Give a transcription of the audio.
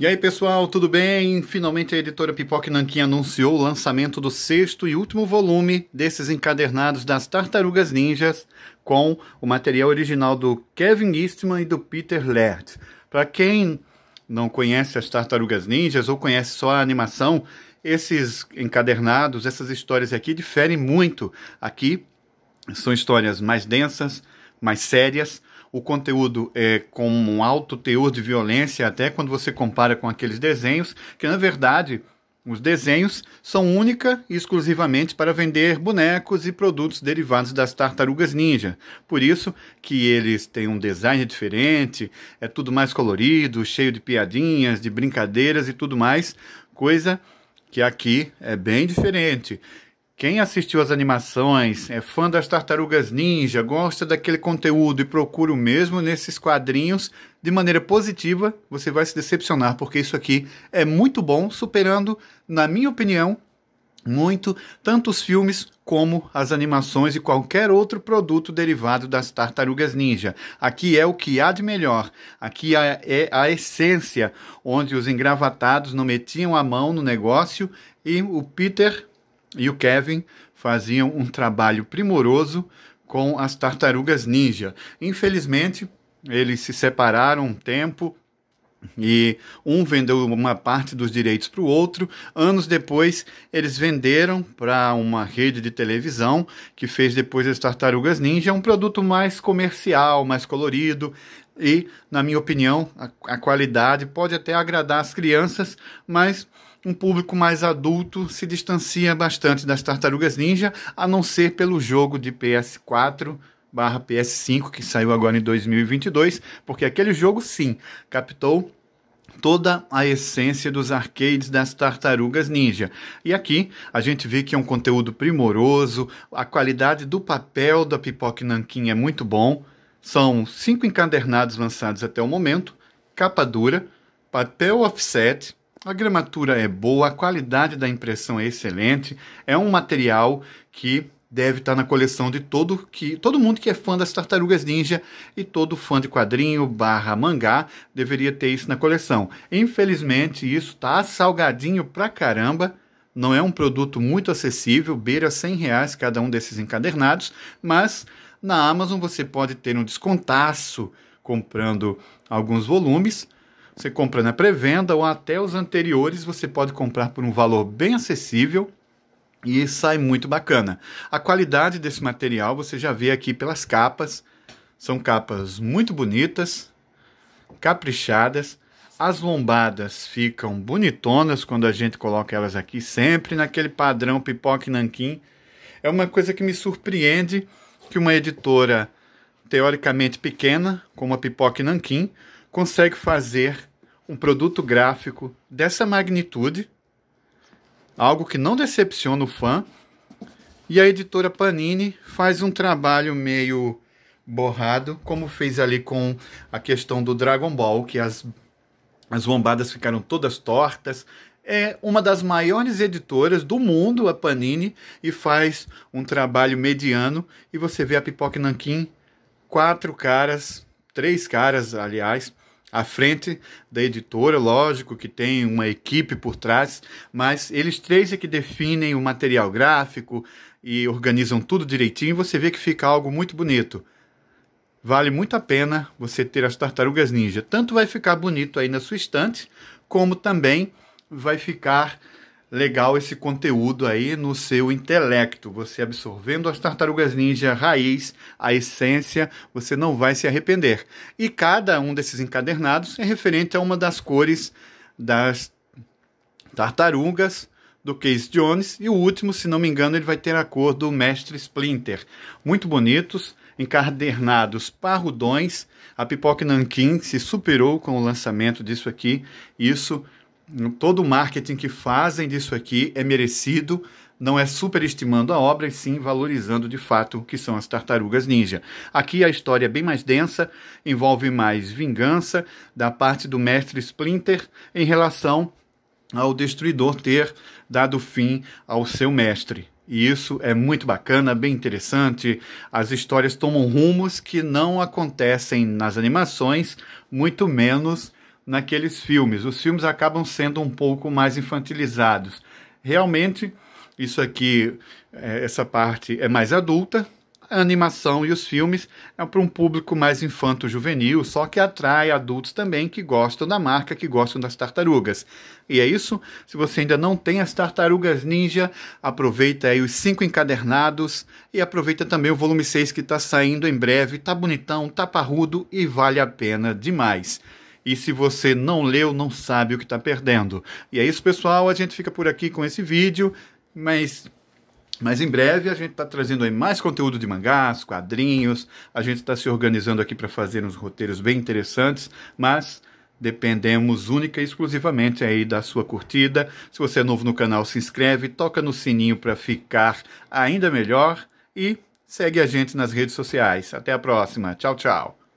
E aí pessoal, tudo bem? Finalmente a editora Pipoque Nanquim anunciou o lançamento do sexto e último volume desses encadernados das Tartarugas Ninjas com o material original do Kevin Eastman e do Peter Laird. Para quem não conhece as Tartarugas Ninjas ou conhece só a animação, esses encadernados, essas histórias aqui diferem muito. Aqui são histórias mais densas, mais sérias, o conteúdo é com um alto teor de violência, até quando você compara com aqueles desenhos, que na verdade os desenhos são única e exclusivamente para vender bonecos e produtos derivados das tartarugas ninja. Por isso que eles têm um design diferente, é tudo mais colorido, cheio de piadinhas, de brincadeiras e tudo mais, coisa que aqui é bem diferente. Quem assistiu as animações, é fã das tartarugas ninja, gosta daquele conteúdo e procura o mesmo nesses quadrinhos, de maneira positiva, você vai se decepcionar, porque isso aqui é muito bom, superando, na minha opinião, muito tanto os filmes como as animações e qualquer outro produto derivado das tartarugas ninja. Aqui é o que há de melhor, aqui é, é a essência, onde os engravatados não metiam a mão no negócio e o Peter e o Kevin faziam um trabalho primoroso com as tartarugas ninja. Infelizmente, eles se separaram um tempo e um vendeu uma parte dos direitos para o outro. Anos depois, eles venderam para uma rede de televisão que fez depois as Tartarugas Ninja, é um produto mais comercial, mais colorido. E, na minha opinião, a, a qualidade pode até agradar as crianças, mas um público mais adulto se distancia bastante das Tartarugas Ninja, a não ser pelo jogo de PS4 barra PS5 que saiu agora em 2022, porque aquele jogo sim captou toda a essência dos arcades das Tartarugas Ninja. E aqui a gente vê que é um conteúdo primoroso, a qualidade do papel da Pipoque Nankin é muito bom. São cinco encadernados lançados até o momento, capa dura, papel offset, a gramatura é boa, a qualidade da impressão é excelente, é um material que deve estar na coleção de todo que todo mundo que é fã das Tartarugas Ninja e todo fã de quadrinho barra mangá deveria ter isso na coleção. Infelizmente isso está salgadinho pra caramba. Não é um produto muito acessível, beira 100 reais cada um desses encadernados, mas na Amazon você pode ter um descontaço comprando alguns volumes você compra na pré-venda ou até os anteriores, você pode comprar por um valor bem acessível e sai muito bacana. A qualidade desse material você já vê aqui pelas capas. São capas muito bonitas, caprichadas. As lombadas ficam bonitonas quando a gente coloca elas aqui, sempre naquele padrão pipoca e nanquim. É uma coisa que me surpreende que uma editora teoricamente pequena, como a Pipoca e Nanquim, consegue fazer um produto gráfico dessa magnitude, algo que não decepciona o fã, e a editora Panini faz um trabalho meio borrado, como fez ali com a questão do Dragon Ball, que as, as bombadas ficaram todas tortas. É uma das maiores editoras do mundo, a Panini, e faz um trabalho mediano. E você vê a Pipoca Nankin, quatro caras, três caras, aliás, à frente da editora, lógico que tem uma equipe por trás, mas eles três é que definem o material gráfico e organizam tudo direitinho, você vê que fica algo muito bonito. Vale muito a pena você ter as tartarugas ninja. Tanto vai ficar bonito aí na sua estante, como também vai ficar legal esse conteúdo aí no seu intelecto. Você absorvendo as tartarugas ninja raiz, a essência, você não vai se arrepender. E cada um desses encadernados é referente a uma das cores das tartarugas do Case Jones e o último, se não me engano, ele vai ter a cor do Mestre Splinter. Muito bonitos, encadernados parrudões. A Pipoca Nankin se superou com o lançamento disso aqui. Isso é Todo o marketing que fazem disso aqui é merecido, não é superestimando a obra, e sim valorizando de fato o que são as tartarugas ninja. Aqui a história é bem mais densa, envolve mais vingança da parte do mestre Splinter em relação ao destruidor ter dado fim ao seu mestre. E isso é muito bacana, bem interessante. As histórias tomam rumos que não acontecem nas animações, muito menos naqueles filmes. Os filmes acabam sendo um pouco mais infantilizados. Realmente, isso aqui, é, essa parte é mais adulta. A animação e os filmes é para um público mais infanto-juvenil, só que atrai adultos também que gostam da marca, que gostam das tartarugas. E é isso. Se você ainda não tem as tartarugas ninja, aproveita aí os cinco encadernados e aproveita também o volume 6 que está saindo em breve. Tá bonitão, tá parrudo e vale a pena demais. E se você não leu, não sabe o que está perdendo. E é isso, pessoal. A gente fica por aqui com esse vídeo, mas mas em breve a gente está trazendo aí mais conteúdo de mangás, quadrinhos, a gente está se organizando aqui para fazer uns roteiros bem interessantes, mas dependemos única e exclusivamente aí da sua curtida. Se você é novo no canal, se inscreve, toca no sininho para ficar ainda melhor e segue a gente nas redes sociais. Até a próxima. Tchau, tchau.